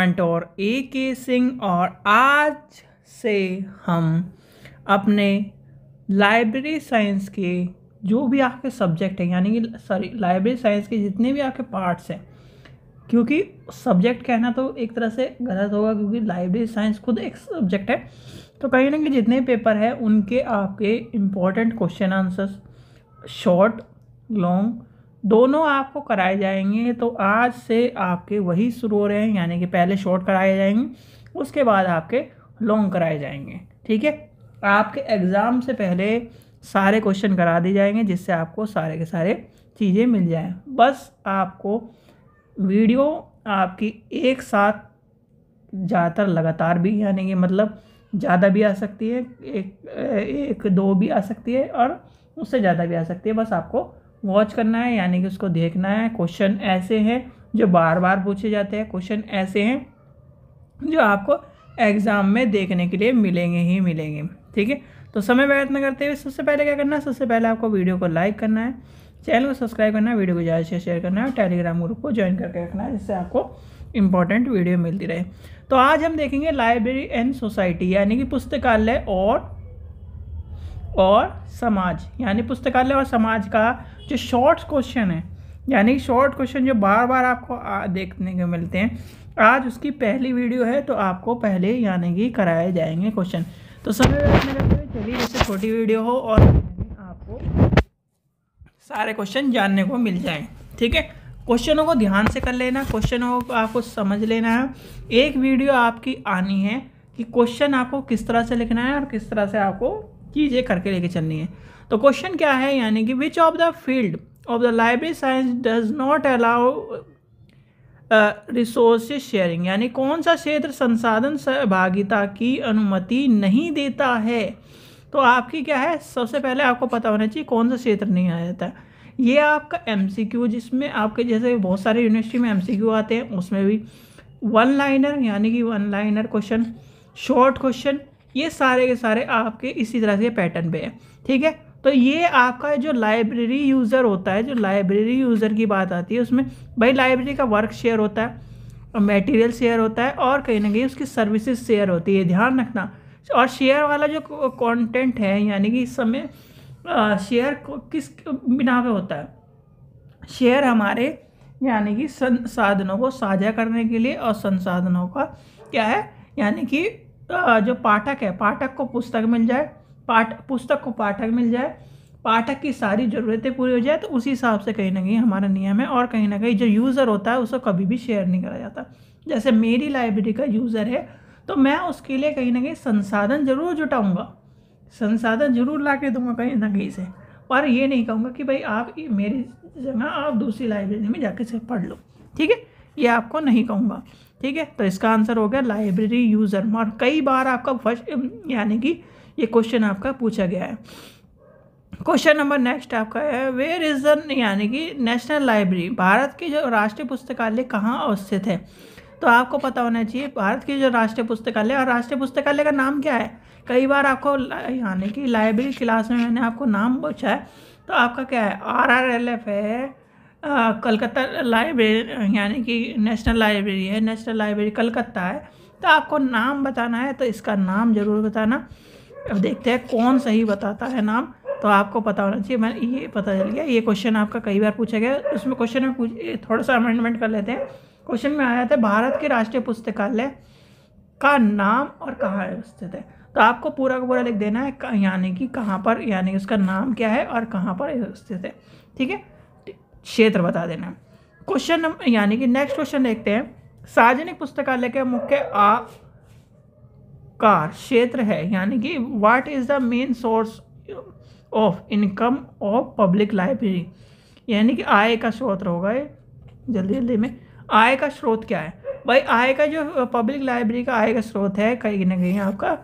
और ए के सिंह और आज से हम अपने लाइब्रेरी साइंस के जो भी आपके सब्जेक्ट हैं यानी कि सॉरी लाइब्रेरी साइंस के जितने भी आपके पार्ट्स हैं क्योंकि सब्जेक्ट कहना तो एक तरह से गलत होगा क्योंकि लाइब्रेरी साइंस खुद एक सब्जेक्ट है तो कहीं ना कहीं जितने पेपर हैं उनके आपके important question answers short long दोनों आपको कराए जाएंगे तो आज से आपके वही शुरू हो रहे हैं यानी कि पहले शॉर्ट कराए जाएंगे उसके बाद आपके लॉन्ग कराए जाएंगे ठीक है आपके एग्ज़ाम से पहले सारे क्वेश्चन करा दिए जाएंगे जिससे आपको सारे के सारे चीज़ें मिल जाएँ बस आपको वीडियो आपकी एक साथ ज़्यादातर लगातार भी यानी कि मतलब ज़्यादा भी आ सकती है एक एक दो भी आ सकती है और उससे ज़्यादा भी आ सकती है बस आपको वॉच करना है यानी कि उसको देखना है क्वेश्चन ऐसे हैं जो बार बार पूछे जाते हैं क्वेश्चन ऐसे हैं जो आपको एग्ज़ाम में देखने के लिए मिलेंगे ही मिलेंगे ठीक है तो समय व्यर्थ न करते हुए सबसे पहले क्या करना है सबसे पहले आपको वीडियो को लाइक करना है चैनल को सब्सक्राइब करना है वीडियो को ज़्यादा से शेयर करना है और टेलीग्राम ग्रुप को ज्वाइन करके रखना है जिससे आपको इंपॉर्टेंट वीडियो मिलती रहे तो आज हम देखेंगे लाइब्रेरी एंड सोसाइटी यानी कि पुस्तकालय और और समाज यानी पुस्तकालय और समाज का जो शॉर्ट क्वेश्चन है यानी शॉर्ट क्वेश्चन जो बार बार आपको आ, देखने को मिलते हैं आज उसकी पहली वीडियो है तो आपको पहले यानी कि कराए जाएंगे क्वेश्चन तो समय रखने लगते चलिए जैसे छोटी वीडियो हो और आपको सारे क्वेश्चन जानने को मिल जाएं ठीक है क्वेश्चनों को ध्यान से कर लेना क्वेश्चनों को आपको समझ लेना है एक वीडियो आपकी आनी है कि क्वेश्चन आपको किस तरह से लिखना है और किस तरह से आपको चीजें करके लेके चलनी है तो क्वेश्चन क्या है यानी कि which of the field of the library science does not allow resource sharing यानी कौन सा क्षेत्र संसाधन सहभागिता की अनुमति नहीं देता है तो आपकी क्या है सबसे पहले आपको पता होना चाहिए कौन सा क्षेत्र नहीं आ जाता ये आपका एम सी क्यू जिसमें आपके जैसे बहुत सारे यूनिवर्सिटी में एम सी क्यू आते हैं उसमें भी वन लाइनर यानी कि one liner question short question ये सारे के सारे आपके इसी तरह से पैटर्न पे हैं ठीक है तो ये आपका जो लाइब्रेरी यूज़र होता है जो लाइब्रेरी यूज़र की बात आती है उसमें भाई लाइब्रेरी का वर्क शेयर होता है मटेरियल शेयर होता है और कहीं ना कहीं उसकी सर्विसेज शेयर होती है ध्यान रखना और शेयर वाला जो कंटेंट है यानी कि इस समय शेयर किस बिना पे होता है शेयर हमारे यानी कि संसाधनों को साझा करने के लिए और संसाधनों का क्या है यानी कि तो, जो पाठक है पाठक को पुस्तक मिल जाए पाठ पुस्तक को पाठक मिल जाए पाठक की सारी ज़रूरतें पूरी हो जाए तो उसी हिसाब से कहीं ना कहीं हमारा नियम है और कहीं ना कहीं जो यूज़र होता है उसको कभी भी शेयर नहीं करा जाता जैसे मेरी लाइब्रेरी का यूज़र है तो मैं उसके लिए कहीं ना कहीं संसाधन ज़रूर जुटाऊँगा संसाधन ज़रूर ला के दूँगा कहीं ना कहीं से पर ये नहीं कहूँगा कि भाई आप मेरी जगह आप दूसरी लाइब्रेरी में जाके से पढ़ लो ठीक है ये आपको नहीं कहूँगा ठीक है तो इसका आंसर हो गया लाइब्रेरी यूज़र और कई बार आपका फर्स्ट यानी कि ये क्वेश्चन आपका पूछा गया है क्वेश्चन नंबर नेक्स्ट आपका है वेयर इज़ द यानी कि नेशनल लाइब्रेरी भारत की जो राष्ट्रीय पुस्तकालय कहाँ अवस्थित है तो आपको पता होना चाहिए भारत की जो राष्ट्रीय पुस्तकालय और राष्ट्रीय पुस्तकालय का नाम क्या है कई बार आपको यानी कि लाइब्रेरी क्लास में मैंने आपको नाम पूछा है तो आपका क्या है आर आर एल एफ है कलकत्ता लाइब्रेरी यानी कि नेशनल लाइब्रेरी है नेशनल लाइब्रेरी कलकत्ता है तो आपको नाम बताना है तो इसका नाम ज़रूर बताना अब देखते हैं कौन सही बताता है नाम तो आपको पता होना चाहिए मैं ये पता चल गया ये क्वेश्चन आपका कई बार पूछा गया उसमें क्वेश्चन में पूछ थोड़ा सा अमेंडमेंट कर लेते हैं क्वेश्चन में आया था भारत के राष्ट्रीय पुस्तकालय का नाम और कहाँ स्थित है तो आपको पूरा का पूरा लिख देना है यानी कि कहाँ पर यानी उसका नाम क्या है और कहाँ पर स्थित है ठीक है क्षेत्र बता देना क्वेश्चन यानी कि नेक्स्ट क्वेश्चन देखते हैं सार्वजनिक पुस्तकालय के मुख्य आकार क्षेत्र है यानी कि what is the main source of income of public library यानी कि आय का स्रोत होगा ये जल्दी जल्दी में आय का स्रोत क्या है भाई आय का जो पब्लिक लाइब्रेरी का आय का स्रोत है कहीं ना कहीं आपका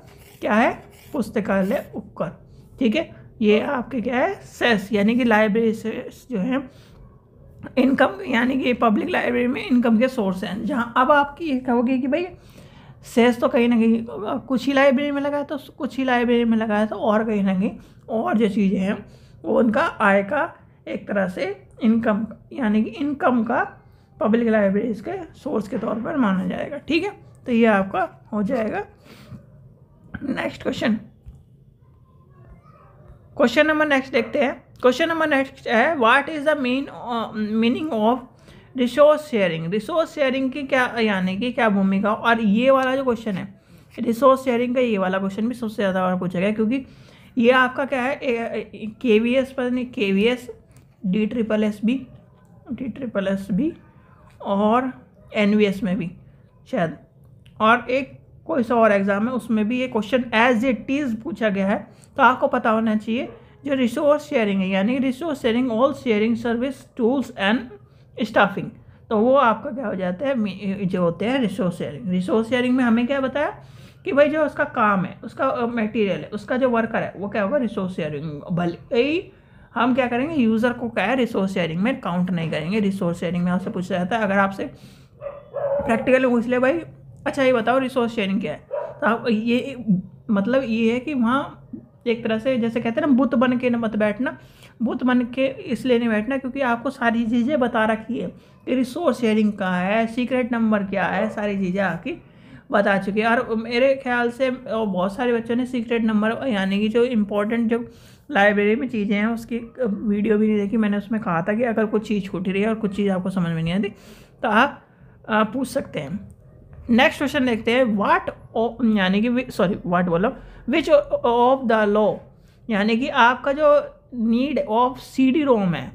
क्या है पुस्तकालय उपकर ठीक है ये आपके क्या है सेस यानी कि लाइब्रेरी से जो है इनकम यानी कि पब्लिक लाइब्रेरी में इनकम के सोर्स हैं जहाँ अब आपकी ये कहोगे कि भाई सेस तो कहीं ना कहीं कुछ ही लाइब्रेरी में लगा है तो कुछ ही लाइब्रेरी में लगा है तो और कहीं ना कहीं और जो चीज़ें हैं वो उनका आय का एक तरह से इनकम यानी कि इनकम का पब्लिक लाइब्रेरीज के सोर्स के तौर पर माना जाएगा ठीक है तो ये आपका हो जाएगा next question question number next देखते हैं क्वेश्चन नंबर नेक्स्ट है what is the main meaning of resource sharing resource sharing की क्या यानी कि क्या भूमिका और ये वाला जो क्वेश्चन है रिसोर्स शेयरिंग का ये वाला क्वेश्चन भी सबसे ज़्यादा बार पूछा गया क्योंकि ये आपका क्या है के वी एस पता नहीं के V S D triple S B D triple S B और एन वी एस में भी शायद और एक कोई सा और एग्ज़ाम है उसमें भी ये क्वेश्चन एज इट इज़ पूछा गया है तो आपको पता होना चाहिए जो रिसोर्स शेयरिंग है यानी resource sharing all sharing service tools and staffing तो वो आपका क्या हो जाता है जो होते हैं रिसोर्स शेयरिंग रिसोर्स शेयरिंग में हमें क्या बताया कि भाई जो उसका काम है उसका मटेरियल है उसका जो वर्कर है वो क्या होगा रिसोर्स शेयरिंग भले ही हम क्या करेंगे यूज़र को क्या है रिसोर्स शेयरिंग में काउंट नहीं करेंगे रिसोर्स शेयरिंग में आपसे पूछा जाता है अगर आपसे प्रैक्टिकल पूछ ले भाई अच्छा ये बताओ रिसोर्स शेयरिंग क्या है तो आप ये मतलब ये है कि वहाँ एक तरह से जैसे कहते हैं ना बुत बन के मत बैठना बुत बन के इसलिए नहीं बैठना क्योंकि आपको सारी चीज़ें बता रखी है कि रिसोर्स शेयरिंग कहाँ है सीक्रेट नंबर क्या है सारी चीज़ें आपकी बता चुकी है और मेरे ख्याल से बहुत सारे बच्चों ने सीक्रेट नंबर यानी कि जो इम्पोर्टेंट जो लाइब्रेरी में चीज़ें हैं उसकी वीडियो भी नहीं देखी मैंने उसमें कहा था कि अगर कुछ चीज़ छूट रही है और कुछ चीज़ आपको समझ में नहीं आती तो आप पूछ सकते हैं नेक्स्ट क्वेश्चन देखते हैं वाट यानी कि सॉरी वाट बोलो विच ऑफ द लॉ यानी कि आपका जो need of C D ROM है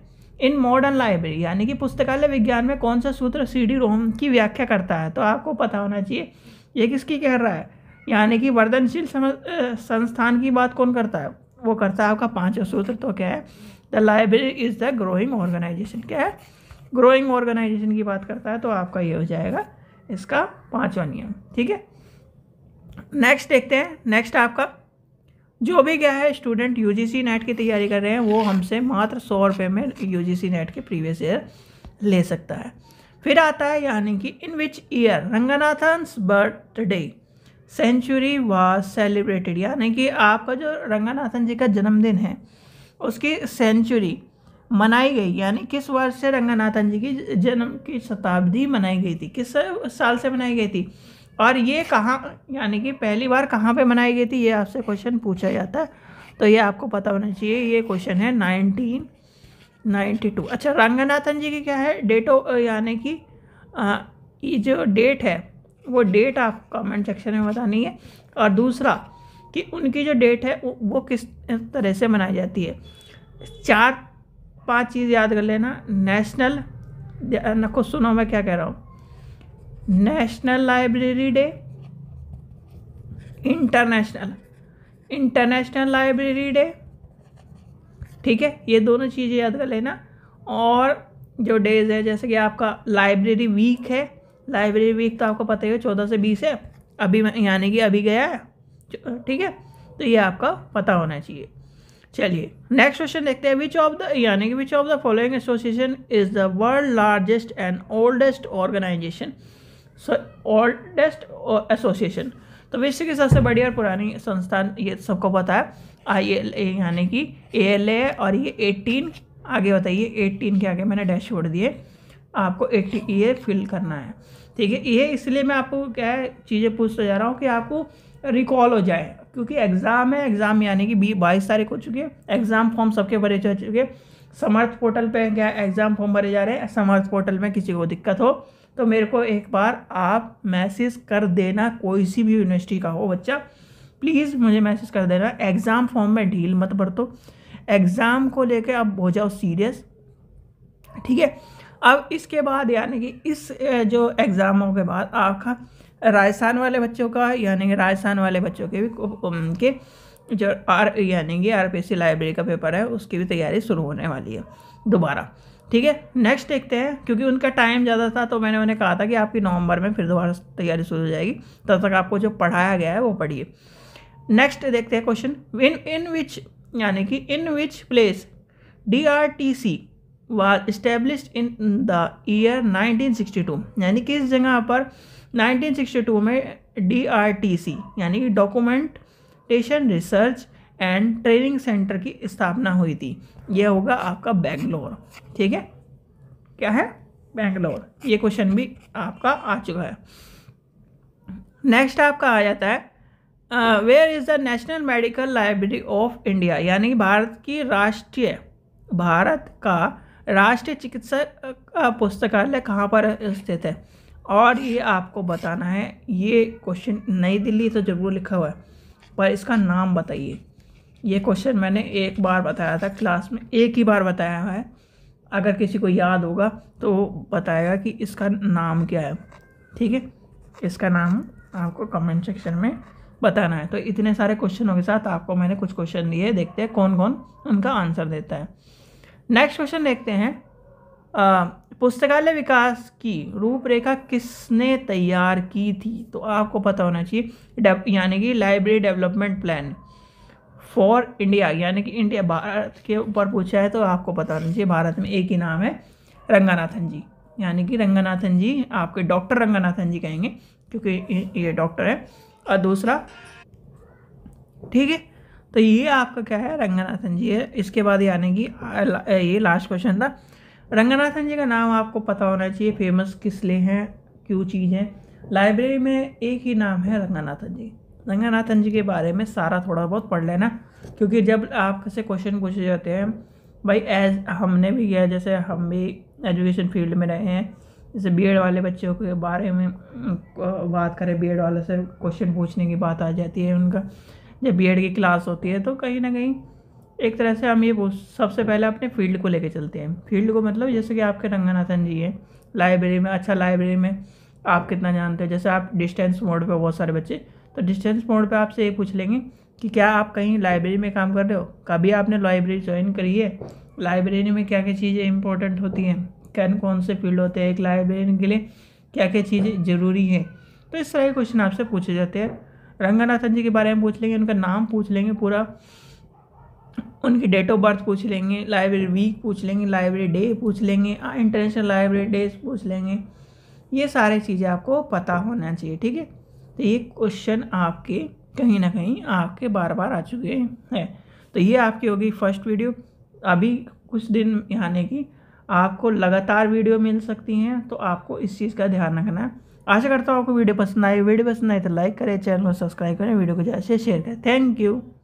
इन मॉडर्न लाइब्रेरी यानी कि पुस्तकालय विज्ञान में कौन सा सूत्र सी डी रोम की व्याख्या करता है तो आपको पता होना चाहिए ये किसकी कह रहा है यानी कि वर्धनशील संस्थान की बात कौन करता है वो करता है आपका पाँचों सूत्र तो क्या है the library is the growing organization क्या है ग्रोइंग ऑर्गेनाइजेशन की बात करता है तो आपका ये हो जाएगा इसका पांचवा नियम ठीक है नेक्स्ट देखते हैं नेक्स्ट आपका जो भी गया है स्टूडेंट यू जी नेट की तैयारी कर रहे हैं वो हमसे मात्र सौ रुपये में यू जी नेट के प्रीवियस ईयर ले सकता है फिर आता है यानी कि in which year Ranganathan's birthday century was celebrated यानी कि आपका जो रंगानाथन जी का जन्मदिन है उसकी सेंचुरी मनाई गई यानी किस वर्ष से रंगनाथन जी की जन्म की शताब्दी मनाई गई थी किस साल से मनाई गई थी और ये कहाँ यानी कि पहली बार कहाँ पे मनाई गई थी ये आपसे क्वेश्चन पूछा जाता है तो ये आपको पता होना चाहिए ये क्वेश्चन है नाइनटीन नाइन्टी टू अच्छा रंगनाथन जी की क्या है डेट यानी कि ये जो डेट है वो डेट आप कमेंट सेक्शन में बतानी है और दूसरा कि उनकी जो डेट है वो किस तरह से मनाई जाती है चार पांच चीज़ याद कर लेना नेशनल नको सुनो मैं क्या कह रहा हूँ national library day international international library day ठीक है ये दोनों चीज़ें याद कर लेना और जो डेज है जैसे कि आपका लाइब्रेरी वीक है लाइब्रेरी वीक तो आपको पता ही है चौदह से बीस है अभी यानी कि अभी गया है ठीक है तो ये आपका पता होना चाहिए चलिए नेक्स्ट क्वेश्चन देखते हैं विच ऑफ द यानी कि which of the following association is the world largest and oldest organization so oldest association तो विश्व की सबसे बड़ी और पुरानी संस्थान ये सबको पता है आई एल ए यानी कि ए एल ए और ये एटीन आगे बताइए एटीन के आगे मैंने डैश छोड़ दिए आपको एट्टी ये फिल करना है ठीक है ये इसलिए मैं आपको क्या है चीज़ें पूछता जा रहा हूँ कि आपको रिकॉल हो जाए क्योंकि एग्ज़ाम है एग्ज़ाम यानी कि बी बाईस तारीख हो चुकी है एग्ज़ाम फॉर्म सबके भरे जा चुके हैं समर्थ पोर्टल पे क्या एग्ज़ाम फॉर्म भरे जा रहे हैं समर्थ पोर्टल में किसी को दिक्कत हो तो मेरे को एक बार आप मैसेज कर देना कोई सी भी यूनिवर्सिटी का हो बच्चा प्लीज़ मुझे मैसेज कर देना एग्ज़ाम फॉर्म में ढील मत बरतो एग्ज़ाम को लेकर आप हो जाओ सीरियस ठीक है अब इसके बाद यानी कि इस जो एग्ज़ामों के बाद आपका राजस्थान वाले बच्चों का यानी कि राजस्थान वाले बच्चों के भी उनके जो आर यानी कि आर पी सी लाइब्रेरी का पेपर है उसकी भी तैयारी शुरू होने वाली है दोबारा ठीक है नेक्स्ट देखते हैं क्योंकि उनका टाइम ज़्यादा था तो मैंने उन्हें कहा था कि आपकी नवंबर में फिर दोबारा तैयारी शुरू हो जाएगी तब तो तक आपको जो पढ़ाया गया है वो पढ़िए नेक्स्ट देखते हैं क्वेश्चन इन इन विच यानी कि in which place D R T C was establish in the year 1962 यानी किस जगह पर 1962 में डी यानी documentation research and training centre की स्थापना हुई थी यह होगा आपका बेंगलोर ठीक है क्या है बेंगलोर ये क्वेश्चन भी आपका आ चुका है नेक्स्ट आपका आ जाता है where is the national medical library of India यानी भारत की राष्ट्रीय भारत का राष्ट्रीय चिकित्सा पुस्तकालय कहाँ पर स्थित है और ये आपको बताना है ये क्वेश्चन नई दिल्ली तो ज़रूर लिखा हुआ है पर इसका नाम बताइए ये क्वेश्चन मैंने एक बार बताया था क्लास में एक ही बार बताया है अगर किसी को याद होगा तो बताएगा कि इसका नाम क्या है ठीक है इसका नाम आपको कमेंट सेक्शन में बताना है तो इतने सारे क्वेश्चनों के साथ आपको मैंने कुछ क्वेश्चन दिए देखते हैं कौन कौन उनका आंसर देता है नेक्स्ट क्वेश्चन देखते हैं पुस्तकालय विकास की रूपरेखा किसने तैयार की थी तो आपको पता होना चाहिए यानी कि library development plan for India यानी कि इंडिया भारत के ऊपर पूछा है तो आपको पता होना चाहिए भारत में एक ही नाम है रंगानाथन जी यानी कि रंगानाथन जी आपके डॉक्टर रंगानाथन जी कहेंगे क्योंकि ये डॉक्टर है और दूसरा ठीक है तो ये आपका क्या है रंगानाथन जी है इसके बाद यानी कि ये लास्ट क्वेश्चन था रंगनाथन जी का नाम आपको पता होना चाहिए फेमस किस लिए हैं क्यों चीज़ हैं लाइब्रेरी में एक ही नाम है रंगनाथन जी रंगनाथन जी के बारे में सारा थोड़ा बहुत पढ़ लेना क्योंकि जब आपसे क्वेश्चन पूछे जाते हैं भाई एज हमने भी किया जैसे हम भी एजुकेशन फील्ड में रहे हैं जैसे बी वाले बच्चों के बारे में बात करें बी वाले से क्वेश्चन पूछने की बात आ जाती है उनका जब बी की क्लास होती है तो कहीं ना कहीं एक तरह से हम ये सबसे पहले अपने फील्ड को लेके चलते हैं फील्ड को मतलब जैसे कि आपके रंगनाथन जी हैं लाइब्रेरी में अच्छा लाइब्रेरी में आप कितना जानते हैं जैसे आप डिस्टेंस मोड पे बहुत सारे बच्चे तो डिस्टेंस मोड पे आपसे ये पूछ लेंगे कि क्या आप कहीं लाइब्रेरी में काम कर रहे हो कभी आपने लाइब्रेरी ज्वाइन करी है लाइब्रेरी में क्या क्या चीज़ें इंपॉर्टेंट होती हैं कौन कौन से फील्ड होते हैं एक लाइब्रेरी के लिए क्या क्या चीज़ें ज़रूरी हैं तो इस तरह के क्वेश्चन आपसे पूछे जाते हैं रंगानाथन जी के बारे में पूछ लेंगे उनका नाम पूछ लेंगे पूरा उनकी डेट ऑफ बर्थ पूछ लेंगे लाइब्रेरी वीक पूछ लेंगे लाइब्रेरी डे पूछ लेंगे इंटरनेशनल लाइब्रेरी डेज पूछ लेंगे ये सारे चीज़ें आपको पता होना चाहिए ठीक है तो ये क्वेश्चन आपके कहीं ना कहीं आपके बार बार आ चुके हैं तो ये आपकी होगी फर्स्ट वीडियो अभी कुछ दिन आने की आपको लगातार वीडियो मिल सकती हैं तो आपको इस चीज़ का ध्यान रखना है आशा करता हूँ आपको वीडियो पसंद आए वीडियो पसंद आए तो लाइक करें चैनल को सब्सक्राइब करें वीडियो को ज़्यादा से शेयर करें थैंक यू